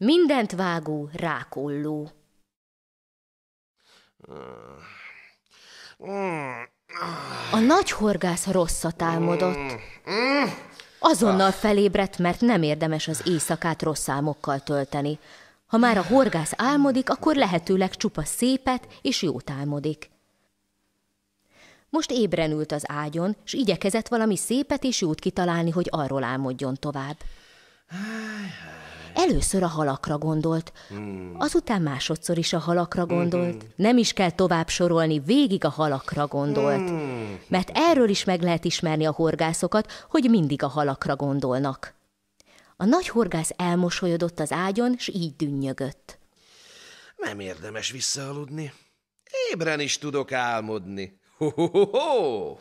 Mindent vágó rákolló. A nagy horgász rosszat álmodott. Azonnal felébredt, mert nem érdemes az éjszakát rossz álmokkal tölteni. Ha már a horgász álmodik, akkor lehetőleg csupa szépet és jót álmodik. Most ébren ült az ágyon, s igyekezett valami szépet és jót kitalálni, hogy arról álmodjon tovább. Először a halakra gondolt, hmm. azután másodszor is a halakra hmm. gondolt, nem is kell tovább sorolni, végig a halakra gondolt. Hmm. Mert erről is meg lehet ismerni a horgászokat, hogy mindig a halakra gondolnak. A nagy horgász elmosolyodott az ágyon, s így dünnyögött. Nem érdemes visszaaludni. Ébren is tudok álmodni. Ho-ho-ho-ho!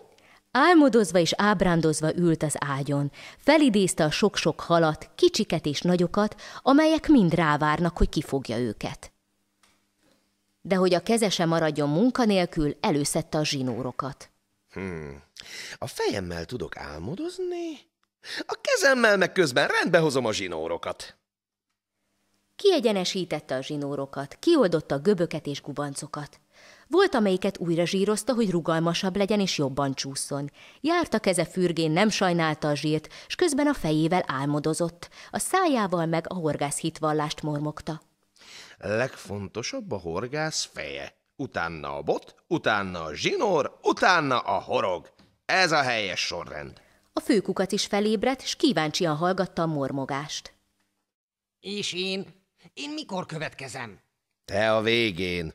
Álmodozva és ábrándozva ült az ágyon. Felidézte a sok-sok halat, kicsiket és nagyokat, amelyek mind rávárnak, hogy kifogja őket. De hogy a keze maradjon munkanélkül, előszette a zsinórokat. Hmm. A fejemmel tudok álmodozni, a kezemmel meg közben rendbe hozom a zsinórokat. Kiegyenesítette a zsinórokat, kioldotta a göböket és gubancokat. Volt, amelyiket újra zsírozta, hogy rugalmasabb legyen és jobban csúszson. Járt a keze fürgén, nem sajnálta a zsírt, s közben a fejével álmodozott. A szájával meg a horgász hitvallást mormogta. Legfontosabb a horgász feje. Utána a bot, utána a zsinór, utána a horog. Ez a helyes sorrend. A főkukat is felébredt, s kíváncsian hallgatta a mormogást. És én? Én mikor következem? Te a végén.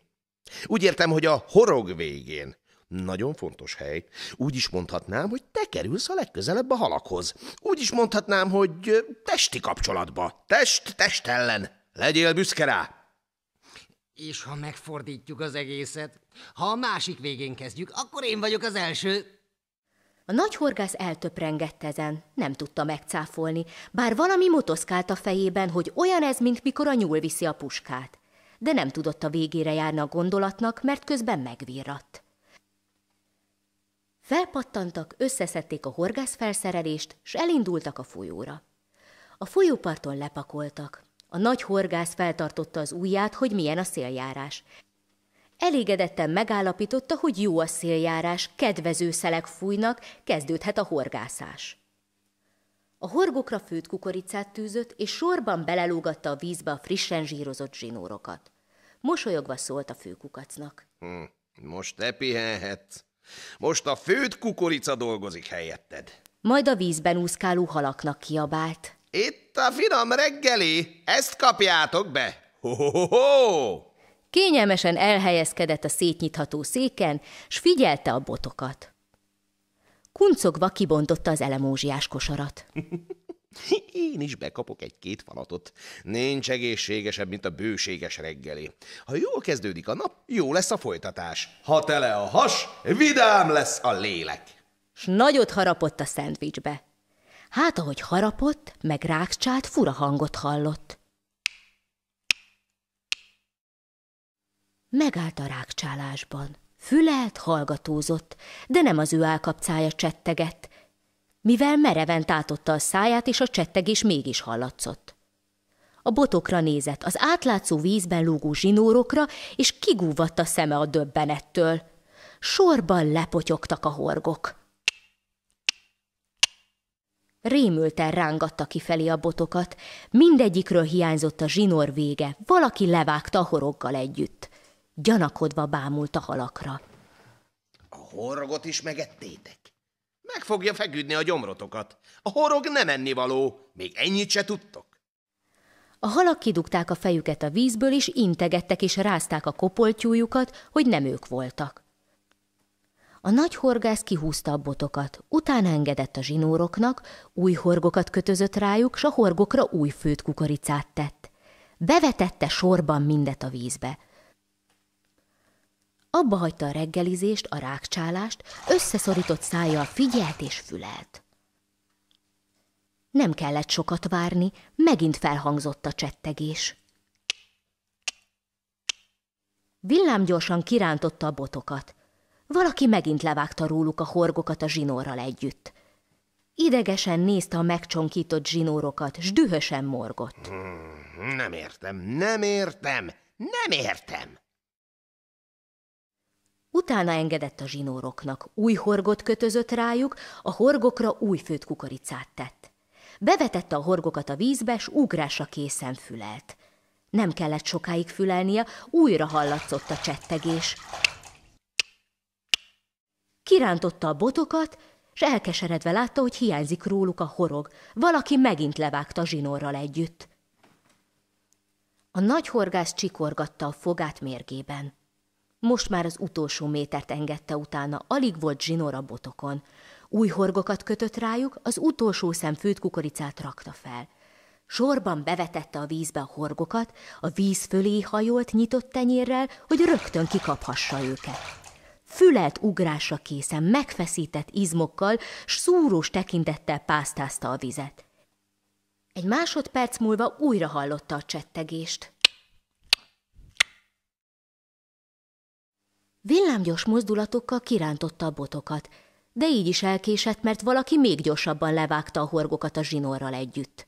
Úgy értem, hogy a horog végén. Nagyon fontos hely. Úgy is mondhatnám, hogy te kerülsz a legközelebb a halakhoz. Úgy is mondhatnám, hogy testi kapcsolatba. Test, test ellen. Legyél büszke rá! És ha megfordítjuk az egészet, ha a másik végén kezdjük, akkor én vagyok az első. A nagy horgász eltöprengett ezen, nem tudta megcáfolni, bár valami motoszkált a fejében, hogy olyan ez, mint mikor a nyúl viszi a puskát de nem tudott a végére járni a gondolatnak, mert közben megvirratt. Felpattantak, összeszedték a horgászfelszerelést, s elindultak a folyóra. A folyóparton lepakoltak. A nagy horgász feltartotta az ujját, hogy milyen a széljárás. Elégedetten megállapította, hogy jó a széljárás, kedvező szelek fújnak, kezdődhet a horgászás. A horgokra főtt kukoricát tűzött, és sorban belelógatta a vízbe a frissen zsírozott zsinórokat. Mosolyogva szólt a főkukacnak. Hm, most te pihenhetsz. Most a főt kukorica dolgozik helyetted. Majd a vízben úszkáló halaknak kiabált. Itt a finom reggeli, ezt kapjátok be! Ho-ho-ho! Kényelmesen elhelyezkedett a szétnyitható széken, s figyelte a botokat. Kuncogva kibontotta az elemózsiás kosarat. Én is bekapok egy-két falatot. Nincs egészségesebb, mint a bőséges reggeli. Ha jól kezdődik a nap, jó lesz a folytatás. Ha tele a has, vidám lesz a lélek. S nagyot harapott a szendvicsbe. Hát, ahogy harapott, meg rákcsált fura hangot hallott. Megállt a rákcsálásban. Fülelt, hallgatózott, de nem az ő állkapcája csettegett, mivel mereven tátotta a száját, és a csettegés mégis hallatszott. A botokra nézett, az átlátszó vízben lógó zsinórokra, és kigúvatta a szeme a döbbenettől. Sorban lepotyogtak a horgok. Rémülten rángatta kifelé a botokat, mindegyikről hiányzott a zsinór vége, valaki levágta a horoggal együtt. Gyanakodva bámult a halakra. A horgot is megettétek? Meg fogja feküdni a gyomrotokat. A horog nem ennivaló, még ennyit se tudtok. A halak kidugták a fejüket a vízből, és integettek és rázták a kopoltyújukat, hogy nem ők voltak. A nagy horgász kihúzta a botokat, utána engedett a zsinóroknak, új horgokat kötözött rájuk, s a horgokra új főt kukoricát tett. Bevetette sorban mindet a vízbe – Abba hagyta a reggelizést, a rákcsálást, összeszorított szájjal figyelt és fülelt. Nem kellett sokat várni, megint felhangzott a csettegés. Villám gyorsan kirántotta a botokat. Valaki megint levágta róluk a horgokat a zsinórral együtt. Idegesen nézte a megcsonkított zsinórokat, s dühösen morgott. Hmm, nem értem, nem értem, nem értem! Utána engedett a zsinóroknak, új horgot kötözött rájuk, a horgokra új főtt kukoricát tett. Bevetette a horgokat a vízbe, s ugrásra készen fülelt. Nem kellett sokáig fülelnie, újra hallatszott a csettegés. Kirántotta a botokat, s elkeseredve látta, hogy hiányzik róluk a horog. Valaki megint levágta zsinórral együtt. A nagy horgász csikorgatta a fogát mérgében. Most már az utolsó métert engedte utána, alig volt zsinór a botokon. Új horgokat kötött rájuk, az utolsó szem főtt kukoricát rakta fel. Sorban bevetette a vízbe a horgokat, a víz fölé hajolt nyitott tenyérrel, hogy rögtön kikaphassa őket. Fülelt ugrásra készen, megfeszített izmokkal, s szúrós tekintettel pásztázta a vizet. Egy másodperc múlva újra hallotta a csettegést. Villámgyors mozdulatokkal kirántotta a botokat, de így is elkésett, mert valaki még gyorsabban levágta a horgokat a zsinórral együtt.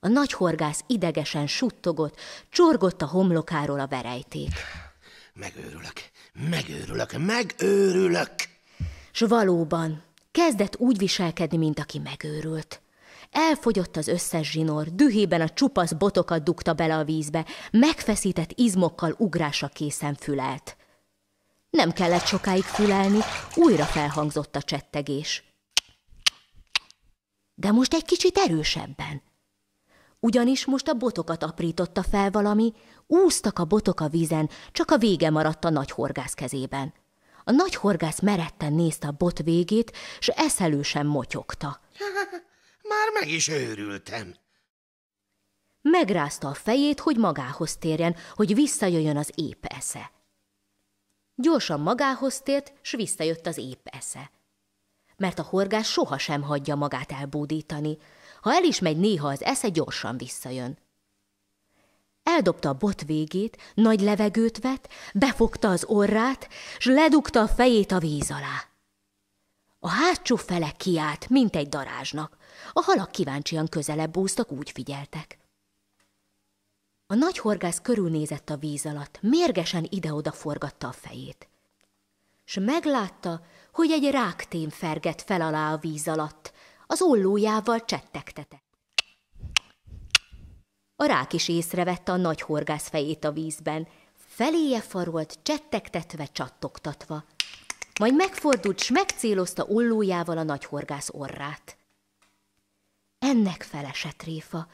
A nagy horgász idegesen suttogott, csorgott a homlokáról a verejték. Megőrülök, megőrülök, megőrülök! S valóban, kezdett úgy viselkedni, mint aki megőrült. Elfogyott az összes zsinór, dühében a csupasz botokat dugta bele a vízbe, megfeszített izmokkal ugrása készen fülelt. Nem kellett sokáig fülelni, újra felhangzott a csettegés. De most egy kicsit erősebben. Ugyanis most a botokat aprította fel valami, úsztak a botok a vízen, csak a vége maradt a nagy horgász kezében. A nagy horgász meretten nézte a bot végét, s eszelősen motyogta. Már meg is őrültem. Megrázta a fejét, hogy magához térjen, hogy visszajöjjön az ép esze. Gyorsan magához tért, s visszajött az épp esze. Mert a horgás sohasem hagyja magát elbúdítani. Ha el is megy néha az esze, gyorsan visszajön. Eldobta a bot végét, nagy levegőt vett, befogta az orrát, s ledugta a fejét a víz alá. A hátsó fele kiállt, mint egy darázsnak. A halak kíváncsian közelebb úsztak, úgy figyeltek. A nagy horgász körülnézett a víz alatt, mérgesen ide-oda forgatta a fejét. S meglátta, hogy egy ráktém ferget fel alá a víz alatt, az ollójával csettegtete. A rák is észrevette a nagy horgász fejét a vízben, feléje farolt, csettegtetve, csattogtatva. Majd megfordult, s megcélozta ollójával a nagy horgász orrát. Ennek felesett réfa,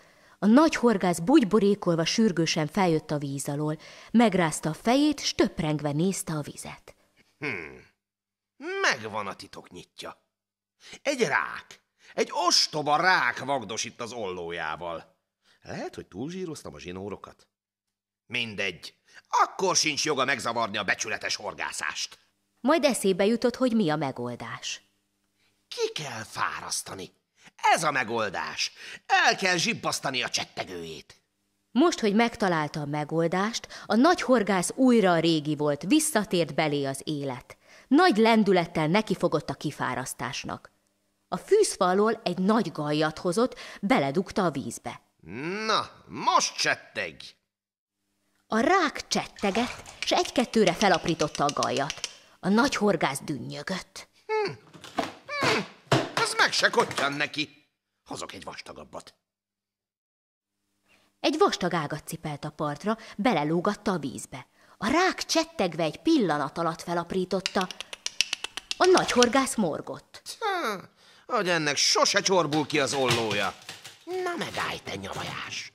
a nagy horgász bugyborékolva sürgősen feljött a víz alól, megrázta a fejét, s töprengve nézte a vizet. Hmm. Megvan a titok nyitja. Egy rák, egy ostoba rák vagdos itt az ollójával. Lehet, hogy túlzsíroztam a zsinórokat? Mindegy. Akkor sincs joga megzavarni a becsületes horgászást. Majd eszébe jutott, hogy mi a megoldás. Ki kell fárasztani. Ez a megoldás. El kell zsibbasztani a csettegőjét. Most, hogy megtalálta a megoldást, a nagy horgász újra a régi volt, visszatért belé az élet. Nagy lendülettel nekifogott a kifárasztásnak. A fűszfalól egy nagy gajat hozott, beledugta a vízbe. Na, most csetteg! A rák csettegett, s egy-kettőre felaprította a gajat. A nagy horgász dünnyögött az meg se kottyan neki. Hozok egy vastagabbat. Egy vastag ágat cipelt a partra, belelógatta a vízbe. A rák csettegve egy pillanat alatt felaprította. A nagy horgász morgott. Ha, hogy ennek sose csorbul ki az ollója. Na megállj, te nyavajás!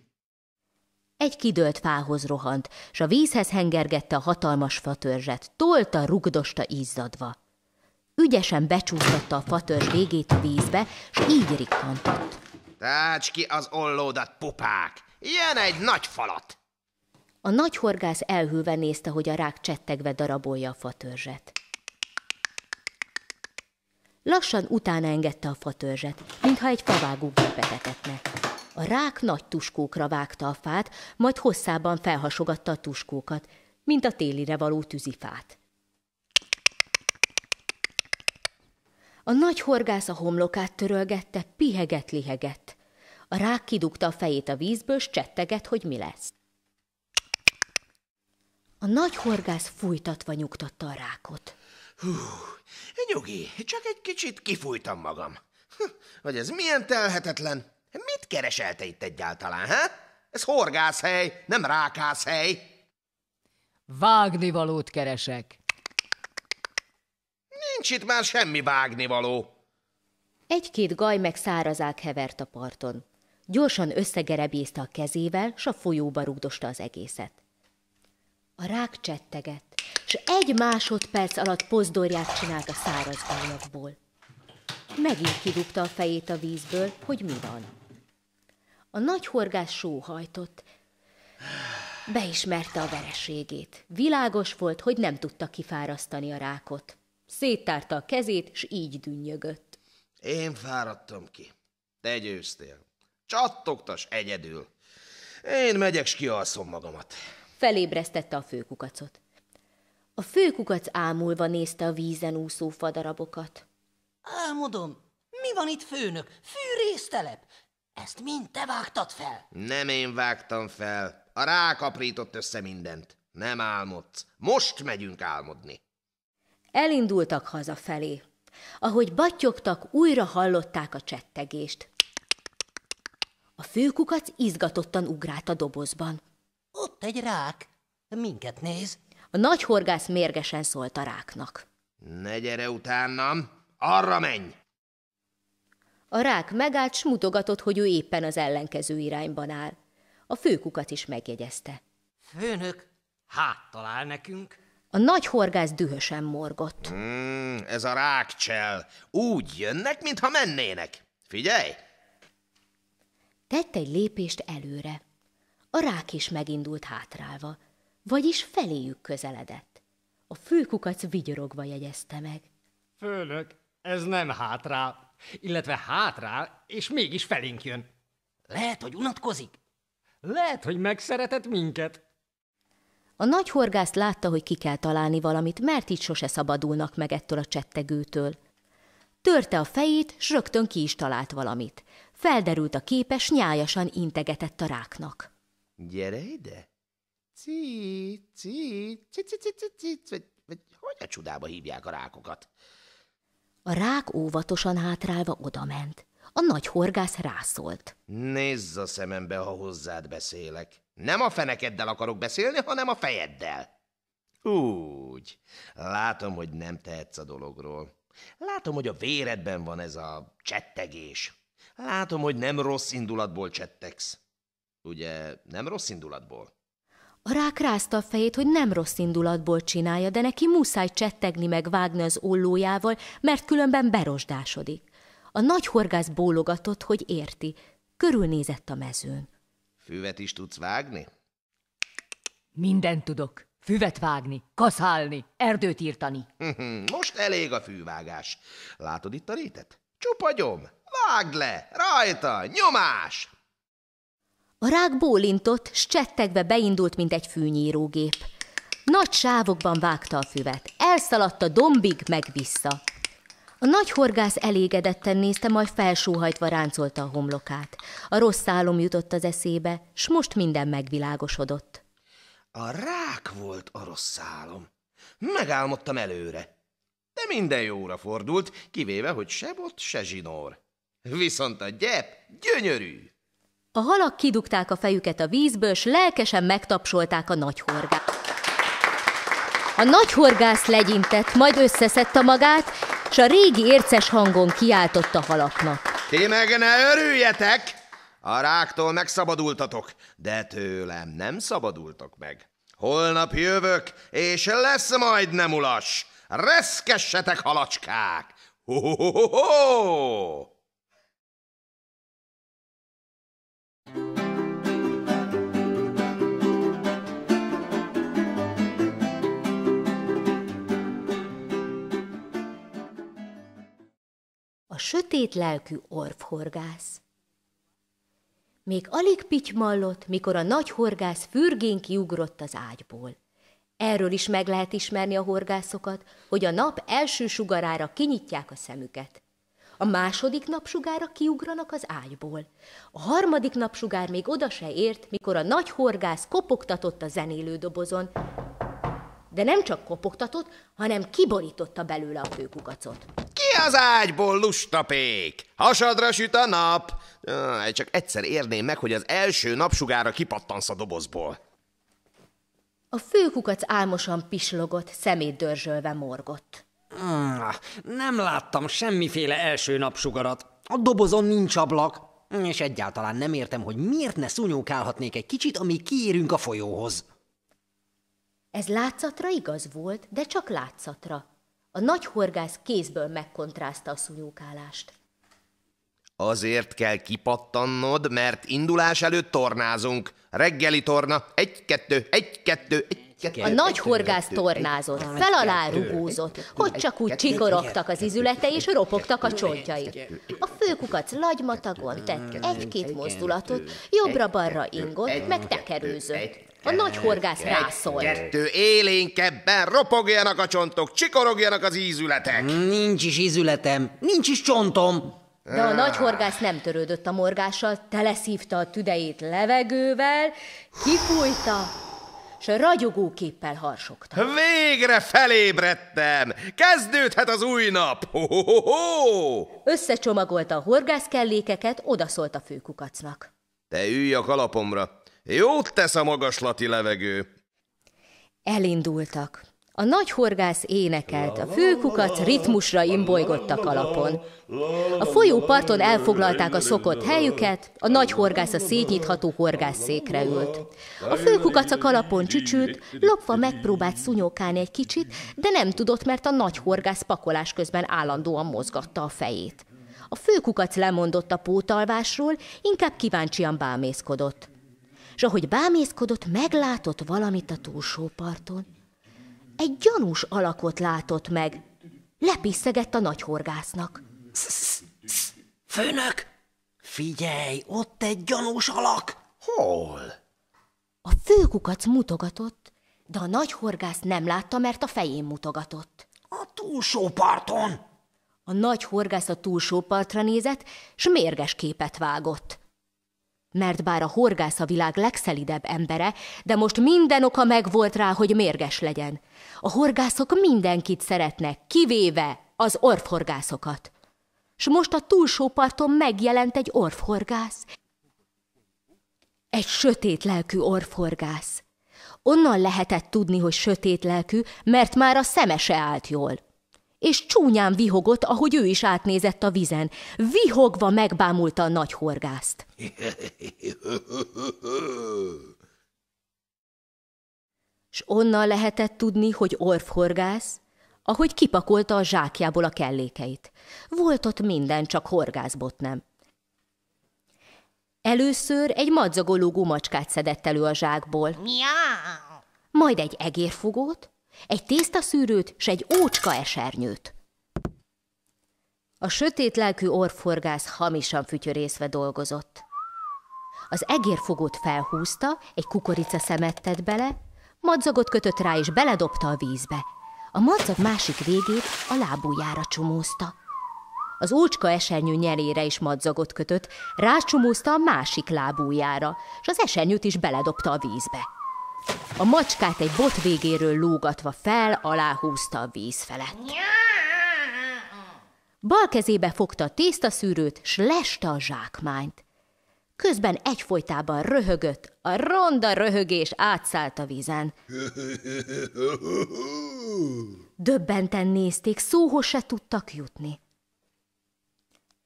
Egy kidőlt fához rohant, s a vízhez hengergette a hatalmas fatörzset, tolta, rugdosta izzadva. Ügyesen becsúsztatta a fatörzs végét a vízbe, s így rikkantott. Tács ki az ollódat, pupák! Ilyen egy nagy falat! A nagy horgász elhűve nézte, hogy a rák csettegve darabolja a fatörzset. Lassan utána engedte a fatörzset, mintha egy favágó betetetne. A rák nagy tuskókra vágta a fát, majd hosszában felhasogatta a tuskókat, mint a télire való tűzifát. A nagy horgász a homlokát törölgette, pihegett lihegett. A rák kidugta a fejét a vízből, s csetteget, hogy mi lesz. A nagy horgász fújtatva nyugtatta a rákot. Hú, nyugi, csak egy kicsit kifújtam magam. Hogy hm, ez milyen telhetetlen? Mit keresel itt egyáltalán, ha? Ez horgászhely, nem rákászhely. Vágnivalót keresek. Nincs itt már semmi vágnivaló. Egy-két gaj meg szárazák hevert a parton. Gyorsan összegerebézte a kezével, s a folyóba rúgdosta az egészet. A rák csetteget, s egy másodperc alatt pozdorját csinált a száraz gajokból. Megint kidugta a fejét a vízből, hogy mi van. A nagy horgás sóhajtott. Beismerte a vereségét. Világos volt, hogy nem tudta kifárasztani a rákot. Széttárta a kezét, s így dünnyögött. Én fáradtam ki. Te győztél. Csattogtas egyedül. Én megyek, s kialszom magamat. Felébresztette a főkukacot. A főkukac ámulva nézte a vízen úszó fadarabokat. Álmodom, mi van itt főnök? Fűrésztelep? Ezt mind te vágtad fel? Nem én vágtam fel. A rák aprított össze mindent. Nem álmodsz. Most megyünk álmodni. Elindultak hazafelé. Ahogy battyogtak, újra hallották a csettegést. A főkukac izgatottan ugrált a dobozban. Ott egy rák, minket néz. A nagy horgász mérgesen szólt a ráknak. Ne gyere utánam, arra menj! A rák megállt, s mutogatott, hogy ő éppen az ellenkező irányban áll. A főkukat is megjegyezte. Főnök, Hát talál nekünk. A nagy horgász dühösen morgott. Mm, ez a rákcsel. Úgy jönnek, mintha mennének. Figyelj! Tett egy lépést előre. A rák is megindult hátrálva, vagyis feléjük közeledett. A főkukac vigyorogva jegyezte meg. Főnök, ez nem hátrál, illetve hátrál, és mégis felénk jön. Lehet, hogy unatkozik? Lehet, hogy megszeretett minket. A nagy horgász látta, hogy ki kell találni valamit, mert így sose szabadulnak meg ettől a csettegőtől. Törte a fejét, s rögtön ki is talált valamit. Felderült a képes, nyájasan integetett a ráknak. Gyere ide! Ci, ci, ci, ci, ci, ci, ci, vagy, vagy hogy a csodába hívják a rákokat? A rák óvatosan hátrálva odament. A nagy horgász rászólt. Nézz a szemembe, ha hozzád beszélek. Nem a fenekeddel akarok beszélni, hanem a fejeddel. Úgy. Látom, hogy nem tehetsz a dologról. Látom, hogy a véredben van ez a csettegés. Látom, hogy nem rossz indulatból csettegsz. Ugye, nem rossz indulatból? A rák rázta a fejét, hogy nem rossz indulatból csinálja, de neki muszáj csettegni meg vágni az ollójával, mert különben berosdásodik. A nagy horgász bólogatott, hogy érti. Körülnézett a mezőn. Füvet is tudsz vágni? Mindent tudok. Füvet vágni, kaszálni, erdőt írtani. Mhm, most elég a fűvágás. Látod itt a rétet? Csupa gyom, vágd le, rajta, nyomás! A rák bólintott, s csettekbe beindult, mint egy fűnyírógép. Nagy sávokban vágta a füvet, elszaladt a dombig, meg vissza. A nagy horgász elégedetten nézte, majd felsóhajtva ráncolta a homlokát. A rossz álom jutott az eszébe, s most minden megvilágosodott. A rák volt a rossz álom. Megálmodtam előre. De minden jóra fordult, kivéve, hogy se bot, se zsinór. Viszont a gyep gyönyörű. A halak kidugták a fejüket a vízből, s lelkesen megtapsolták a nagy horgát. A nagy horgász legyintett, majd összeszedte magát, s a régi érces hangon kiáltott a halaknak. Ti meg ne örüljetek! A ráktól megszabadultatok, de tőlem nem szabadultok meg. Holnap jövök, és lesz majd nem ulas. Reszkessetek, halacskák! Ho-ho-ho-ho! a sötét lelkű orvhorgász. Még alig pitymallott, mikor a nagy horgász fürgén kiugrott az ágyból. Erről is meg lehet ismerni a horgászokat, hogy a nap első sugarára kinyitják a szemüket. A második napsugára kiugranak az ágyból. A harmadik napsugár még oda se ért, mikor a nagy horgász kopogtatott a zenélő dobozon, de nem csak kopogtatott, hanem kiborította belőle a főkukacot az ágyból, lustapék? Hasadra süt a nap! Jaj, csak egyszer érném meg, hogy az első napsugára kipattansz a dobozból. A főkukac álmosan pislogott, szemét dörzsölve morgott. Ah, nem láttam semmiféle első napsugarat. A dobozon nincs ablak, és egyáltalán nem értem, hogy miért ne szúnyókálhatnék egy kicsit, amíg kiérünk a folyóhoz. Ez látszatra igaz volt, de csak látszatra. A nagy horgász kézből megkontrázta a szúnyókálást. Azért kell kipattannod, mert indulás előtt tornázunk. Reggeli torna, egy-kettő, egy-kettő, egy a nagy horgász tornázott, fel alá rugózott, hogy csak úgy csikorogtak az izülete és ropogtak a csontjai. A főkukac lagymatagon tett egy-két mozdulatot, jobbra-balra ingott, meg tekerőzött. A nagy horgász rászol. Kettő élénkebben ropogjanak a csontok, csikorogjanak az ízületek. Hmm, nincs is ízületem, nincs is csontom. De a nagy horgász nem törődött a morgással, teleszívta a tüdejét levegővel, kifújta, és a ragyogó képpel harsogta. Végre felébredtem! Kezdődhet az új nap! Ho -ho -ho -ho! Összecsomagolta a kellékeket, odaszólt a főkukacnak. Te ülj a kalapomra! Jót tesz a magaslati levegő. Elindultak. A nagy horgász énekelt, a főkukat ritmusra alapon. a folyó A folyóparton elfoglalták a szokott helyüket, a nagy horgász a szétnyitható székre ült. A főkukac a kalapon csücsült, lopva megpróbált szunyókálni egy kicsit, de nem tudott, mert a nagy horgász pakolás közben állandóan mozgatta a fejét. A főkukac lemondott a pótalvásról, inkább kíváncsian bámészkodott és ahogy bámészkodott, meglátott valamit a túlsó parton. Egy gyanús alakot látott meg. Lepiszegett a nagy horgásznak. Főnök! Figyelj, ott egy gyanús alak! Hol? A főkukac mutogatott, de a nagy horgász nem látta, mert a fején mutogatott. A túlsó parton! A nagy horgász a túlsó partra nézett, s mérges képet vágott mert bár a horgász a világ legszelidebb embere, de most minden oka megvolt rá, hogy mérges legyen. A horgászok mindenkit szeretnek, kivéve az orvhorgászokat. S most a túlsó parton megjelent egy orvhorgász. Egy sötét lelkű orvhorgász. Onnan lehetett tudni, hogy sötét lelkű, mert már a szeme se állt jól és csúnyán vihogott, ahogy ő is átnézett a vizen. Vihogva megbámulta a nagy horgászt. S onnan lehetett tudni, hogy horgász, ahogy kipakolta a zsákjából a kellékeit. Volt ott minden, csak horgászbot nem. Először egy madzagoló gumacskát szedett elő a zsákból. Miau! Majd egy egérfogót, egy tésztaszűrőt s egy ócska esernyőt. A sötét lelkű orforgász hamisan fütyörészve dolgozott. Az egérfogót felhúzta, egy kukorica szemet tett bele, madzagot kötött rá és beledobta a vízbe. A madzag másik végét a lábújára csomózta. Az ócska esernyő nyelére is madzagot kötött, rácsomózta a másik lábújára, és az esernyőt is beledobta a vízbe. A macskát egy bot végéről lógatva fel, aláhúzta a víz felett. Bal kezébe fogta a tésztaszűrőt, s leste a zsákmányt. Közben egyfolytában röhögött, a ronda röhögés átszállt a vízen. Döbbenten nézték, szóhoz se tudtak jutni.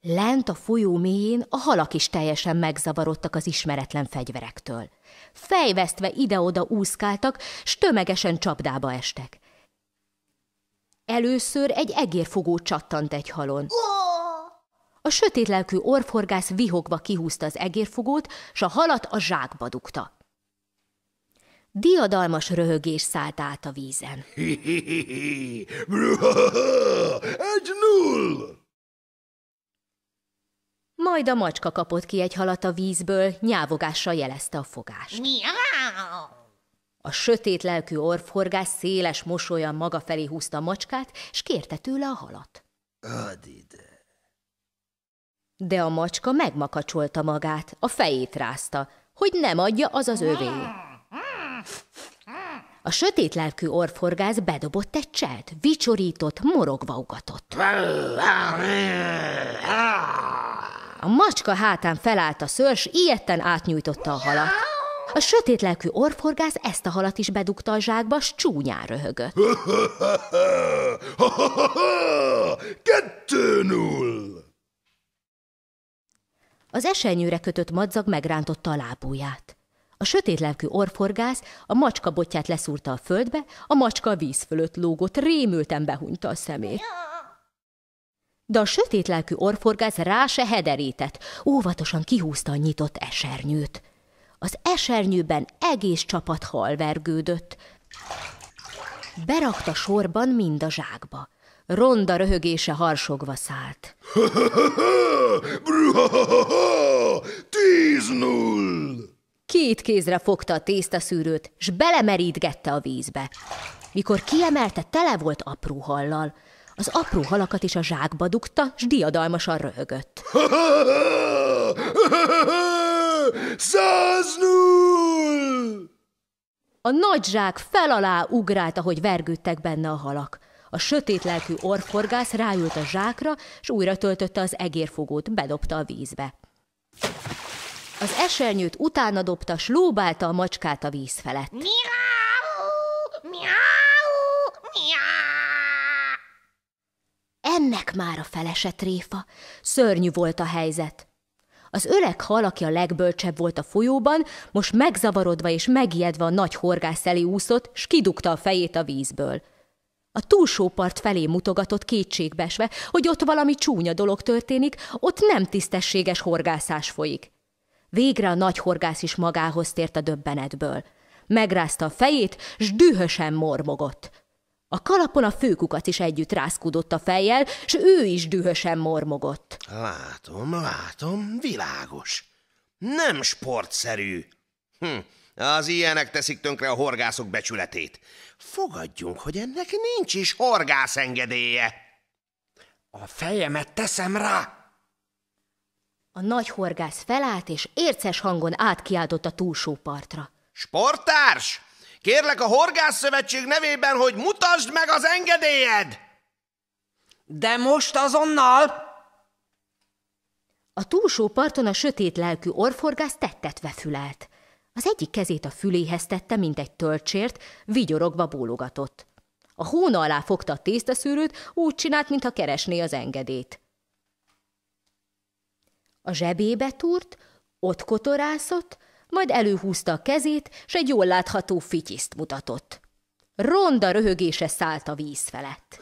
Lent a folyó mélyén a halak is teljesen megzavarodtak az ismeretlen fegyverektől fejvesztve ide-oda úszkáltak, s tömegesen csapdába estek. Először egy egérfogó csattant egy halon. A lelkű orforgász vihogva kihúzta az egérfogót, s a halat a zsákba dugta. Diadalmas röhögés szállt át a vízen. Egy null! Majd a macska kapott ki egy halat a vízből, nyávogással jelezte a fogást. A sötét lelkű orvhorgás széles mosolyan maga felé húzta a macskát, s kérte tőle a halat. Add ide. De a macska megmakacsolta magát, a fejét rázta, hogy nem adja az az övé. A sötét lelkű orvhorgász bedobott egy cselt, vicsorított, morogva ugatott. A macska hátán felállt a szörs, ilyetten átnyújtotta a halat. A sötét lelkű orforgász ezt a halat is bedugta a zsákba, s csúnyán röhögött. Kettő null! Az esenyőre kötött madzag megrántotta a lábúját. A sötét lelkű orforgász a macska botját leszúrta a földbe, a macska víz fölött lógott, rémülten behunyta a szemét. De a sötét lelkű orforgáz rá se hederített, óvatosan kihúzta a nyitott esernyőt. Az esernyőben egész csapat hal vergődött, Berakta sorban mind a zsákba. Ronda röhögése harsogva szállt. Tíz null! Két kézre fogta a tésztaszűrőt, s belemerítgette a vízbe. Mikor kiemelte, tele volt apró hallal az apró halakat is a zsákba dugta, s diadalmasan röhögött. Száz null! A nagy zsák felalá ugrált, ahogy vergődtek benne a halak. A sötét lelkű orforgász ráült a zsákra, s újra töltötte az egérfogót, bedobta a vízbe. Az esernyőt utána dobta, s lóbálta a macskát a víz felett. Miau! Miau! Miau! Ennek már a felesett réfa. Szörnyű volt a helyzet. Az öreg hal, aki a legbölcsebb volt a folyóban, most megzavarodva és megijedve a nagy horgász elé úszott, s kidugta a fejét a vízből. A túlsó part felé mutogatott kétségbesve, hogy ott valami csúnya dolog történik, ott nem tisztességes horgászás folyik. Végre a nagy horgász is magához tért a döbbenetből. Megrázta a fejét, s dühösen mormogott. A kalapon a főkukac is együtt rászkudott a fejjel, s ő is dühösen mormogott. Látom, látom, világos. Nem sportszerű. Hm, az ilyenek teszik tönkre a horgászok becsületét. Fogadjunk, hogy ennek nincs is horgászengedélye. A fejemet teszem rá! A nagy horgász felállt, és érces hangon átkiáltott a túlsó partra. Sportárs! Kérlek a Horgászszövetség nevében, hogy mutasd meg az engedélyed! De most azonnal! A túlsó parton a sötét lelkű orforgász tettetve fülelt. Az egyik kezét a füléhez tette, mint egy töltsért, vigyorogva bólogatott. A hóna alá fogta a tésztaszűrőt, úgy csinált, mintha keresné az engedét. A zsebébe túrt, ott kotorászott, majd előhúzta a kezét, s egy jól látható fityiszt mutatott. Ronda röhögése szállt a víz felett.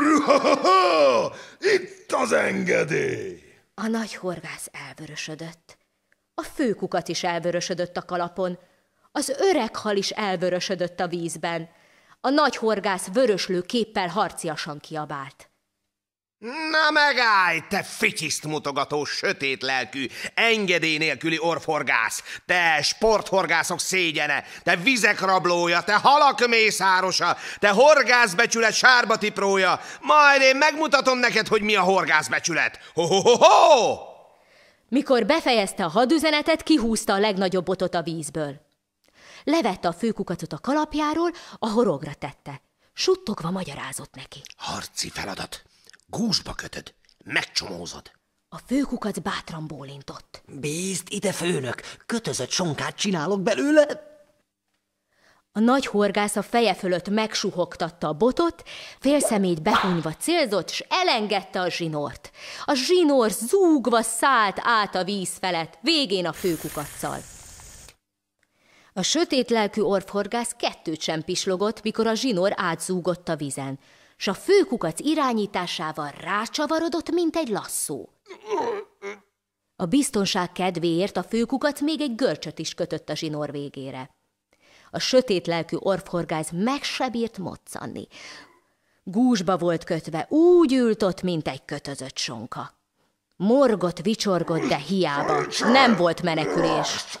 Itt az engedély! A nagy horgász elvörösödött. A főkukat is elvörösödött a kalapon, az öreg hal is elvörösödött a vízben. A nagy horgász vöröslő képpel harciasan kiabált. Na megállj, te fityiszt mutogató, sötét lelkű, engedély nélküli orforgász, te sporthorgászok szégyene, te vizek rablója, te halak mészárosa, te horgászbecsület sárba tiprója, majd én megmutatom neked, hogy mi a horgászbecsület. Ho-ho-ho-ho! Mikor befejezte a hadüzenetet, kihúzta a legnagyobb botot a vízből. Levette a főkukacot a kalapjáról, a horogra tette. Suttogva magyarázott neki. Harci feladat! Gúzsba kötöd, megcsomózod. A főkukac bátran bólintott. Bízd ide, főnök, kötözött sonkát csinálok belőle. A nagy horgász a feje fölött megsuhogtatta a botot, félszemét behunyva célzott, s elengedte a zsinort. A zsinór zúgva szállt át a víz felett, végén a főkukacsal. A sötét lelkű orvhorgász kettőt sem pislogott, mikor a zsinór átzúgott a vizen s a főkukac irányításával rácsavarodott, mint egy lasszó. A biztonság kedvéért a főkukac még egy görcsöt is kötött a zsinór végére. A sötét lelkű orvhorgász meg se bírt moccanni. Gúzsba volt kötve, úgy ült ott, mint egy kötözött sonka. Morgott, vicsorgott, de hiába. Nem volt menekülés.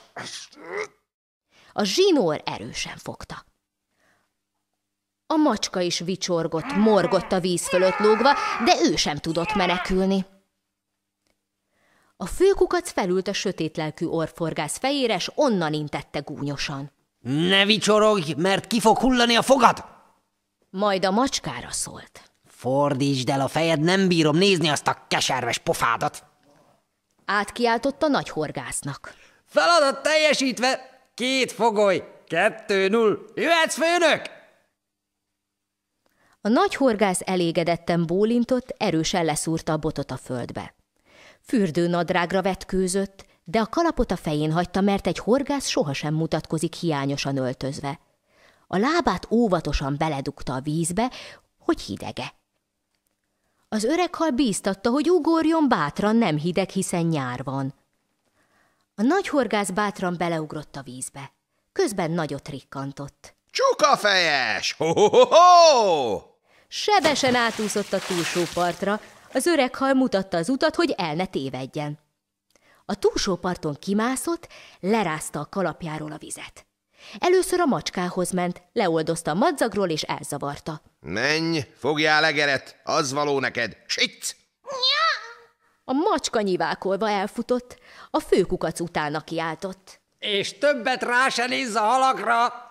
A zsinór erősen fogta. A macska is vicsorgott, morgott a víz fölött lógva, de ő sem tudott menekülni. A főkukac felült a sötét lelkű orforgász fejére, s onnan intette gúnyosan. Ne vicsorogj, mert ki fog hullani a fogad! Majd a macskára szólt. Fordítsd el a fejed, nem bírom nézni azt a keserves pofádat! Átkiáltotta nagy horgásznak. Feladat teljesítve, két fogoly, kettő null, jöhetsz főnök! A nagy horgász elégedetten bólintott, erősen leszúrta a botot a földbe. nadrágra vetkőzött, de a kalapot a fején hagyta, mert egy horgász sohasem mutatkozik hiányosan öltözve. A lábát óvatosan beledugta a vízbe, hogy hidege. Az öreg hal bíztatta, hogy ugorjon bátran, nem hideg, hiszen nyár van. A nagy horgász bátran beleugrott a vízbe. Közben nagyot rikkantott. Csuka Ho, ho, ho, ho! Sebesen átúszott a túlsó partra, az öreg hal mutatta az utat, hogy el ne tévedjen. A túlsó parton kimászott, lerázta a kalapjáról a vizet. Először a macskához ment, leoldozta a madzagról és elzavarta. Menj, fogjál egeret, az való neked, sitc! A macska nyivákolva elfutott, a főkukac utána kiáltott. És többet rá se nézz a halakra!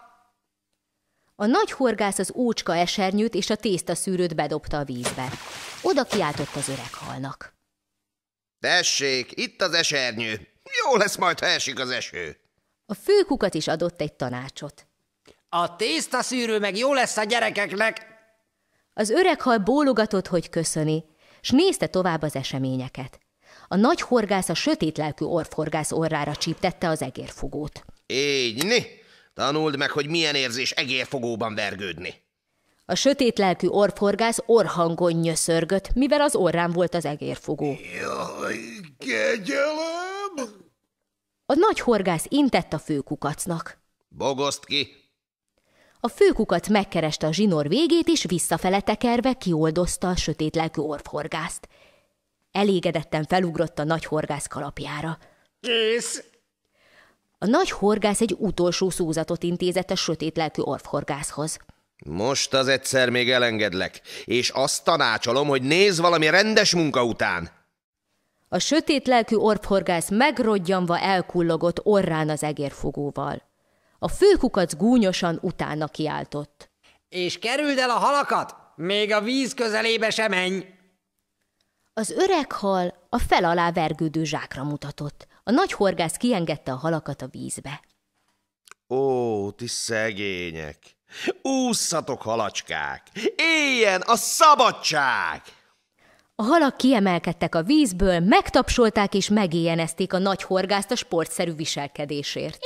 A nagy horgász az ócska esernyőt és a szűrőt bedobta a vízbe. Oda kiáltott az öreg halnak. Tessék, itt az esernyő. Jó lesz majd, ha esik az eső. A főkukat is adott egy tanácsot. A szűrő meg jó lesz a gyerekeknek. Az öreg hal bólogatott, hogy köszöni, s nézte tovább az eseményeket. A nagy horgász a sötét lelkű orvhorgász orrára csíptette az egérfogót. Így, ni! Tanuld meg, hogy milyen érzés egérfogóban vergődni. A sötét lelkű orvhorgász orhangon nyöszörgött, mivel az orrán volt az egérfogó. Jaj, kegyelem! A nagy horgász intett a főkukacnak. Bogoszt ki! A főkukac megkereste a zsinór végét, és visszafele tekerve kioldozta a sötét lelkű orvhorgászt. Elégedetten felugrott a nagy horgász kalapjára. Kész, a nagy horgász egy utolsó szózatot intézett a sötét lelkű orvhorgászhoz. Most az egyszer még elengedlek, és azt tanácsolom, hogy nézz valami rendes munka után. A sötét lelkű orvhorgász megrodjanva elkullogott orrán az egérfogóval. A főkukac gúnyosan utána kiáltott. És kerüld el a halakat, még a víz közelébe sem menj! Az öreg hal a fel alá vergődő zsákra mutatott. A nagy horgász kiengedte a halakat a vízbe. Ó, ti szegények! Ússzatok, halacskák! Éljen a szabadság! A halak kiemelkedtek a vízből, megtapsolták és megéjenezték a nagy horgászt a sportszerű viselkedésért.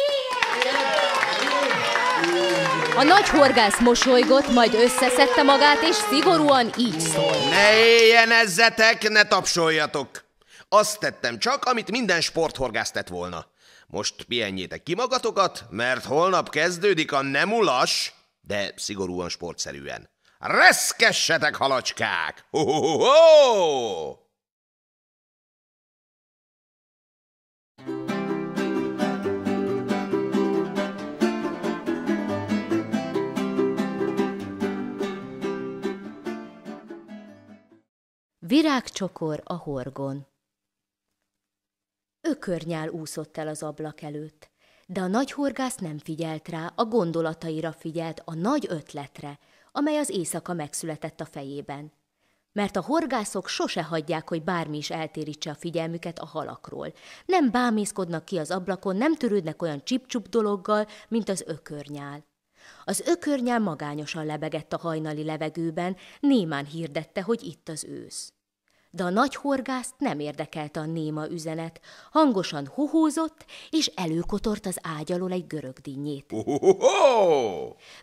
A nagy horgász mosolygott, majd összeszedte magát, és szigorúan így szólt. Ne éljenezzetek, ne tapsoljatok! Azt tettem csak, amit minden sporthorgász tett volna. Most pihenjétek ki magatokat, mert holnap kezdődik a nem ulas, de szigorúan sportszerűen. Reszkessetek, halacskák! Ho -ho -ho -ho! Virágcsokor a horgon ökörnyál úszott el az ablak előtt. De a nagy horgász nem figyelt rá, a gondolataira figyelt, a nagy ötletre, amely az éjszaka megszületett a fejében. Mert a horgászok sose hagyják, hogy bármi is eltérítse a figyelmüket a halakról. Nem bámészkodnak ki az ablakon, nem törődnek olyan csipcsup dologgal, mint az ökörnyál. Az ökörnyel magányosan lebegett a hajnali levegőben, némán hirdette, hogy itt az ősz de a nagy horgászt nem érdekelte a néma üzenet. Hangosan huhózott, és előkotort az ágy alól egy görög dinnyét.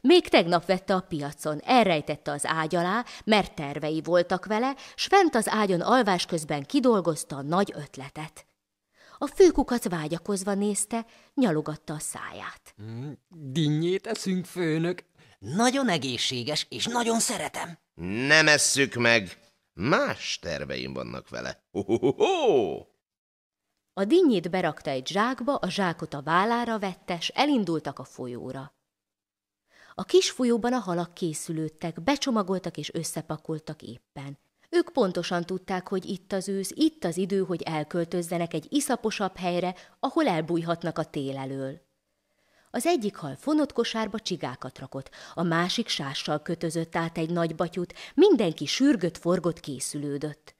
Még tegnap vette a piacon, elrejtette az ágy alá, mert tervei voltak vele, s fent az ágyon alvás közben kidolgozta a nagy ötletet. A főkukac vágyakozva nézte, nyalogatta a száját. Mm, dinnyét eszünk, főnök. Nagyon egészséges, és nagyon szeretem. Nem esszük meg, Más terveim vannak vele. Ho-ho-ho-ho! A dinnyét berakta egy zsákba, a zsákot a vállára s elindultak a folyóra. A kis folyóban a halak készülődtek, becsomagoltak és összepakoltak éppen. Ők pontosan tudták, hogy itt az ősz, itt az idő, hogy elköltözzenek egy iszaposabb helyre, ahol elbújhatnak a tél elől. Az egyik hal fonott kosárba csigákat rakott, a másik sással kötözött át egy nagy batyút, mindenki sürgött, forgott, készülődött.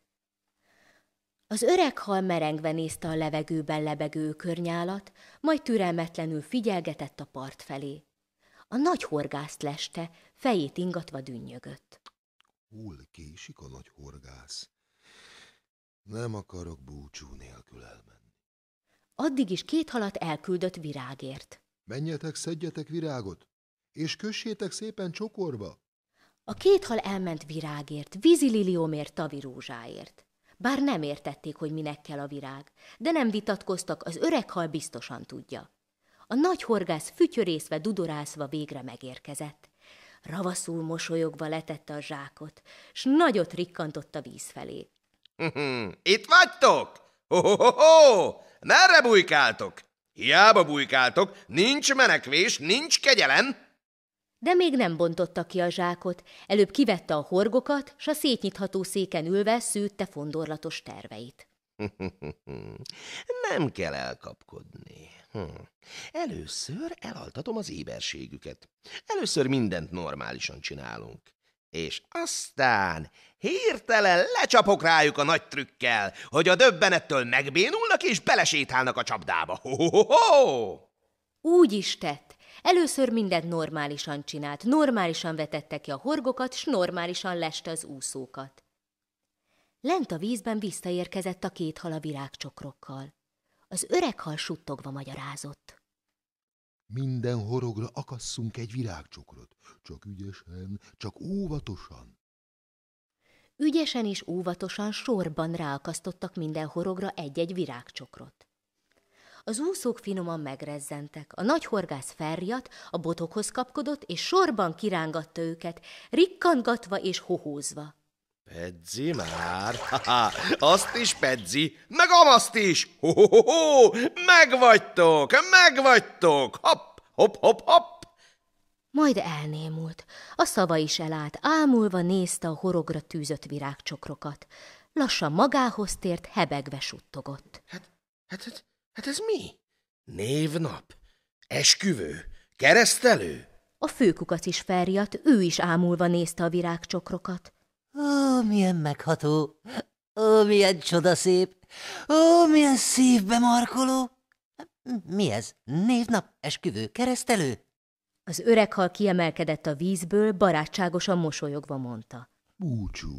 Az öreg hal merengve nézte a levegőben lebegő környálat, majd türelmetlenül figyelgetett a part felé. A nagy horgászt leste, fejét ingatva dünnyögött. Hol késik a nagy horgász? Nem akarok búcsú nélkül elmenni. Addig is két halat elküldött virágért. Menjetek, szedjetek virágot, és kössétek szépen csokorba. A két hal elment virágért, vízililiomért, tavirózsáért. Bár nem értették, hogy minek kell a virág, de nem vitatkoztak, az öreg hal biztosan tudja. A nagy horgász fütyörészve, dudorászva végre megérkezett. Ravaszul mosolyogva letette a zsákot, s nagyot rikkantott a víz felé. Itt vagytok? Ho-ho-ho! Merre bujkáltok? Hiába bujkáltok, nincs menekvés, nincs kegyelem! De még nem bontotta ki a zsákot, előbb kivette a horgokat, s a szétnyitható széken ülve szűtte fondorlatos terveit. nem kell elkapkodni. Hm. Először elaltatom az éberségüket. Először mindent normálisan csinálunk. És aztán hirtelen lecsapok rájuk a nagy trükkel, hogy a döbbenettől megbénulnak és belesétálnak a csapdába. Ho -ho -ho! Úgy is tett. Először mindent normálisan csinált, normálisan vetette ki a horgokat, s normálisan leste az úszókat. Lent a vízben visszaérkezett a két hal a virágcsokrokkal. Az öreg hal suttogva magyarázott. Minden horogra akasszunk egy virágcsokrot, csak ügyesen, csak óvatosan. Ügyesen és óvatosan sorban ráakasztottak minden horogra egy-egy virágcsokrot. Az úszók finoman megrezzentek, a nagy horgász felriadt, a botokhoz kapkodott, és sorban kirángatta őket, rikkangatva és hohózva. Pedzi már? Ha-ha, azt is Pedzi, meg amaszt is! Ho-ho-ho! Megvagytok, megvagytok! Hopp, hopp, hopp, hopp! Majd elnémult. A szava is elállt, ámulva nézte a horogra tűzött virágcsokrokat. Lassan magához tért, hebegve suttogott. Hát, hát, hát, hát ez mi? Névnap? Esküvő? Keresztelő? A főkukac is felriadt, ő is ámulva nézte a virágcsokrokat. Ó, milyen megható! Ó, milyen csodaszép! Ó, milyen szívbe markoló! Mi ez? Névnap, esküvő, keresztelő? Az öreg hal kiemelkedett a vízből, barátságosan mosolyogva mondta. Búcsú,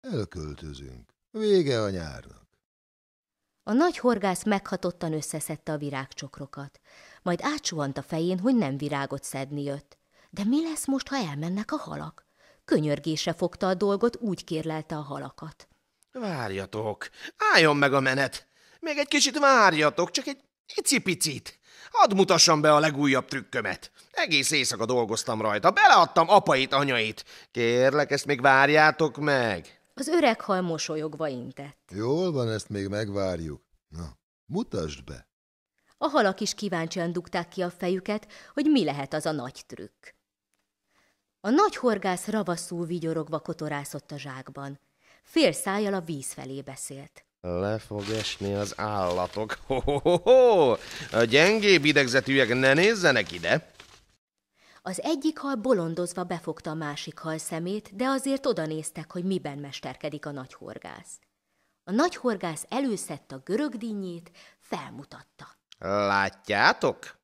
elköltözünk. Vége a nyárnak. A nagy horgász meghatottan összeszedte a virágcsokrokat, majd átsuhant a fején, hogy nem virágot szedni jött. De mi lesz most, ha elmennek a halak? könyörgése fogta a dolgot, úgy kérlelte a halakat. Várjatok, álljon meg a menet. Még egy kicsit várjatok, csak egy icipicit. Hadd mutassam be a legújabb trükkömet. Egész éjszaka dolgoztam rajta, beleadtam apait, anyait. Kérlek, ezt még várjátok meg. Az öreg hal mosolyogva intett. Jól van, ezt még megvárjuk. Na, mutasd be. A halak is kíváncsian dugták ki a fejüket, hogy mi lehet az a nagy trükk. A nagy horgász ravaszú vigyorogva kotorászott a zsákban. Fél szájjal a víz felé beszélt. Le fog esni az állatok. Ho, ho, ho, ho. A gyengébb idegzetűek ne nézzenek ide! Az egyik hal bolondozva befogta a másik hal szemét, de azért oda néztek, hogy miben mesterkedik a nagy horgász. A nagy horgász előszette a görög dinnyét, felmutatta. Látjátok?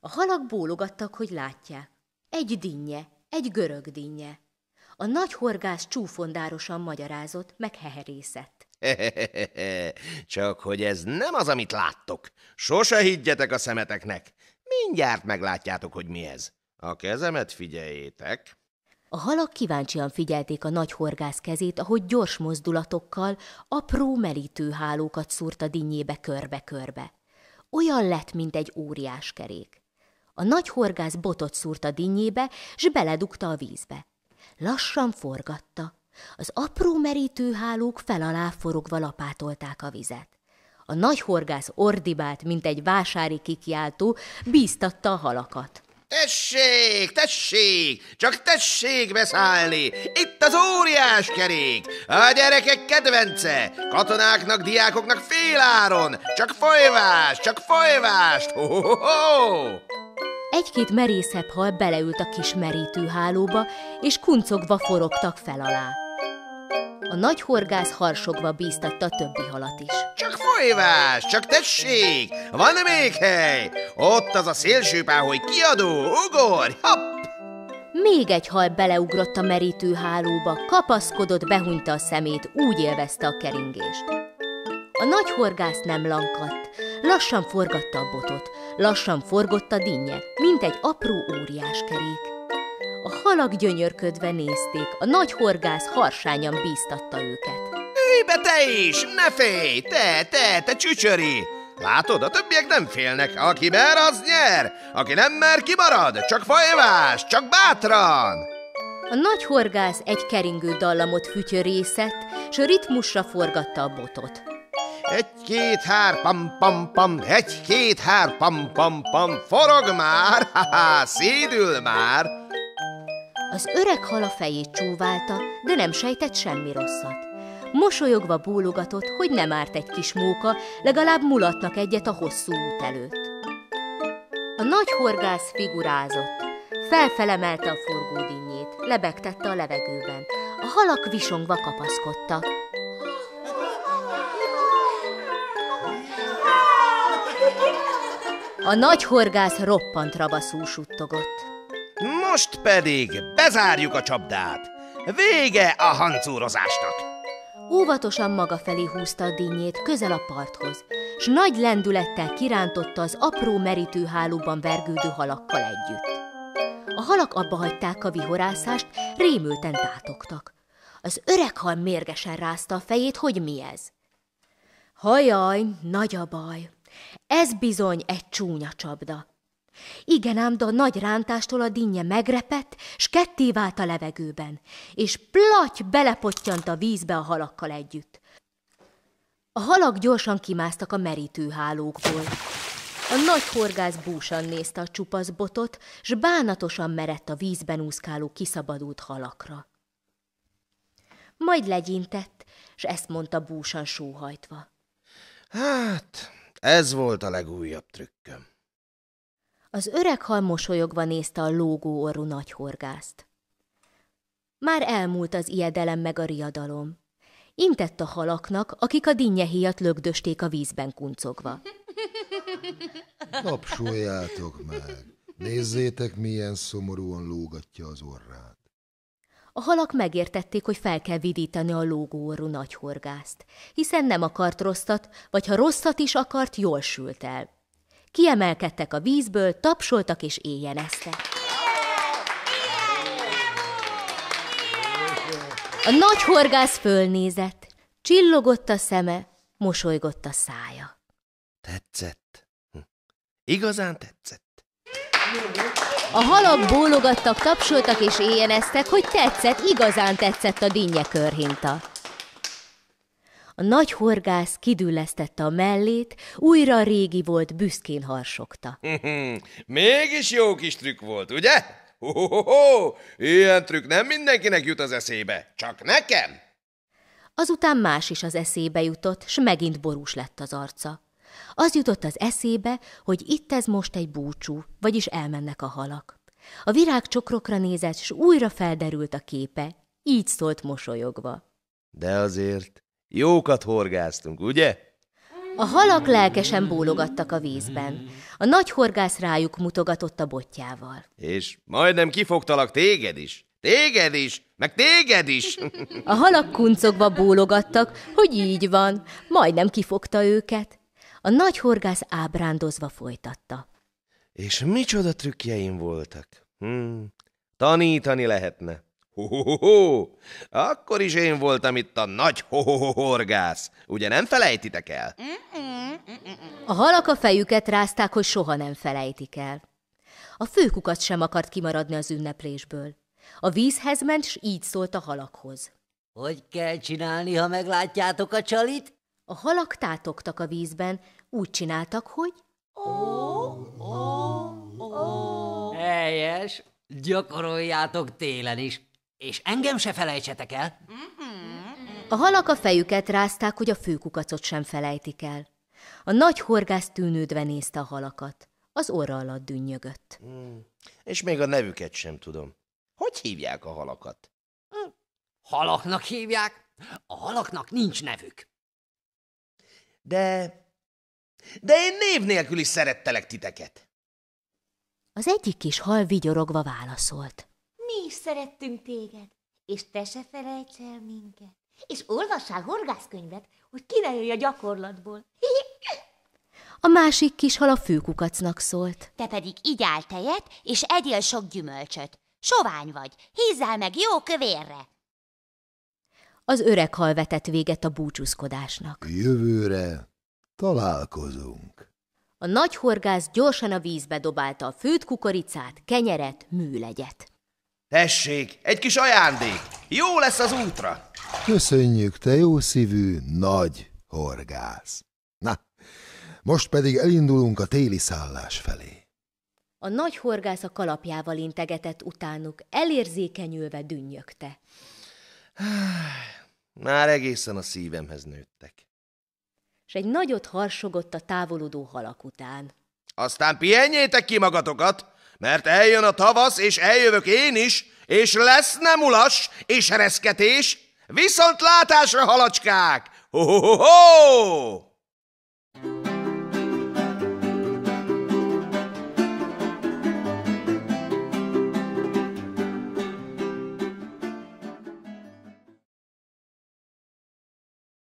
A halak bólogattak, hogy látják. Egy dinnye, egy görög dinnye. A nagy horgász csúfondárosan magyarázott, meg heherészett. Csak hogy ez nem az, amit láttok. Sose higgyetek a szemeteknek. Mindjárt meglátjátok, hogy mi ez. A kezemet figyeljétek. A halak kíváncsian figyelték a nagy horgász kezét, ahogy gyors mozdulatokkal apró melítőhálókat szúrt a dinnyébe körbe-körbe. Olyan lett, mint egy óriás kerék. A nagy horgász botot szúrt a dinnyébe, s beledugta a vízbe. Lassan forgatta. Az apró merítőhálók fel alá forogva lapátolták a vizet. A nagy horgász ordibált, mint egy vásári kikiáltó, bíztatta a halakat. Tessék, tessék, csak tessék beszállni! Itt az óriás kerék! A gyerekek kedvence! Katonáknak, diákoknak féláron! Csak folyvás, csak folyvást! Egy-két merészebb hal beleült a kis merítőhálóba, és kuncogva forogtak fel alá a nagy horgász harsogva bíztatta többi halat is. Csak folyvás, csak tessék, van -e még hely? Ott az a szélsőpáholy kiadó, ugorj, hopp! Még egy hal beleugrott a merítő hálóba, kapaszkodott, behunyta a szemét, úgy élvezte a keringést. A nagy horgász nem lankadt, lassan forgatta a botot, lassan forgott a dinnye, mint egy apró óriás kerék. A halak gyönyörködve nézték, a nagy horgász harsányan bíztatta őket. Ébe te is! Ne félj! Te, te, te csücsöri! Látod, a többiek nem félnek. Aki mer, az nyer. Aki nem mer, kimarad. Csak fajvás, csak bátran. A nagy horgász egy keringő dallamot fütyörészett, s a ritmusra forgatta a botot. Egy-két hár, pam, pam, pam, egy-két hár, pam, pam, pam, forog már, ha, ha szédül már. Az öreg hal a fejét csúválta, de nem sejtett semmi rosszat. Mosolyogva bólogatott, hogy nem árt egy kis móka, legalább mulatnak egyet a hosszú út előtt. A nagy horgász figurázott. Felfelemelte a forgódinnyét, lebegtette a levegőben. A halak visongva kapaszkodtak. A nagy horgász roppant rabaszú suttogott. Most pedig bezárjuk a csapdát. Vége a hancúrozásnak! Óvatosan maga felé húzta a dinnyét közel a parthoz, s nagy lendülettel kirántotta az apró merítőhálóban vergődő halakkal együtt. A halak abba hagyták a vihorászást, rémülten tátogtak. Az öreg hal mérgesen rázta a fejét, hogy mi ez. Hajaj, nagy a baj! Ez bizony egy csúnya csapda. Igen ám, de a nagy rántástól a dinnye megrepett, s ketté vált a levegőben, és platy belepottyant a vízbe a halakkal együtt. A halak gyorsan kimásztak a merítőhálókból. A nagy horgász búsan nézte a csupasz botot, s bánatosan merett a vízben úszkáló kiszabadult halakra. Majd legyintett, s ezt mondta búsan sóhajtva. Hát, ez volt a legújabb trükköm. Az öreg hal mosolyogva nézte a lógó orru horgászt. Már elmúlt az ijedelem meg a riadalom. Intett a halaknak, akik a dinnyehíjat lögdösték a vízben kuncogva. Tapsoljátok meg! Nézzétek, milyen szomorúan lógatja az orrát. A halak megértették, hogy fel kell vidítani a lógóorú horgászt, hiszen nem akart rosszat, vagy ha rosszat is akart, jól sült el kiemelkedtek a vízből, tapsoltak és éjjeneztek. A nagy horgász fölnézett, csillogott a szeme, mosolygott a szája. Tetszett. Hm. Igazán tetszett. A halak bólogattak, tapsoltak és éjjeneztek, hogy tetszett, igazán tetszett a dinnye körhinta. A nagy horgász kidüllesztette a mellét, újra régi volt, büszkén harsogta. Mhm. Mégis jó kis trükk volt, ugye? Ho-ho-ho! ho! Ilyen trükk nem mindenkinek jut az eszébe, csak nekem! Azután más is az eszébe jutott, s megint borús lett az arca. Az jutott az eszébe, hogy itt ez most egy búcsú, vagyis elmennek a halak. A virág csokrokra nézett, s újra felderült a képe, így szólt mosolyogva. De azért Jókat horgáztunk, ugye? A halak lelkesen bólogattak a vízben. A nagy horgász rájuk mutogatott a botjával. És majdnem kifogtalak téged is. Téged is, meg téged is! A halak kuncogva bólogattak, hogy így van, majdnem kifogta őket. A nagy horgász ábrándozva folytatta. És micsoda trükkjeim voltak. Hmm, tanítani lehetne ho Akkor is én voltam itt a nagy ho horgász Ugye nem felejtitek el? A halak a fejüket rázták, hogy soha nem felejtik el. A főkukat sem akart kimaradni az ünneplésből. A vízhez ment, s így szólt a halakhoz. Hogy kell csinálni, ha meglátjátok a csalit? A halak tátogtak a vízben, úgy csináltak, hogy... Ó, ó, ó. Helyes, gyakoroljátok télen is. És engem se felejtsetek el. A halak a fejüket rázták, hogy a főkukacot sem felejtik el. A nagy horgász tűnődve nézte a halakat. Az orra alatt dünnyögött. Hmm. És még a nevüket sem tudom. Hogy hívják a halakat? Hm. Halaknak hívják. A halaknak nincs nevük. De... De én név nélkül is szerettelek titeket. Az egyik kis hal vigyorogva válaszolt is szerettünk téged, és te se felejts el minket. És olvassál horgászkönyvet, hogy ki ne a gyakorlatból. A másik kis hal a főkukacnak szólt. Te pedig igyál tejet, és egyél sok gyümölcsöt. Sovány vagy, hízzál meg jó kövérre. Az öreg hal vetett véget a búcsúzkodásnak. Jövőre találkozunk. A nagy horgász gyorsan a vízbe dobálta a főt kukoricát, kenyeret, műlegyet. Tessék, egy kis ajándék. Jó lesz az útra. Köszönjük, te jó szívű, nagy horgász. Na, most pedig elindulunk a téli szállás felé. A nagy horgász a kalapjával integetett utánuk, elérzékenyülve dünnyögte. Már egészen a szívemhez nőttek. És egy nagyot harsogott a távolodó halak után. Aztán pihenjétek ki magatokat! mert eljön a tavasz, és eljövök én is, és lesz nem ulas, és reszketés, viszont látásra halacskák! Ho-ho-ho-ho!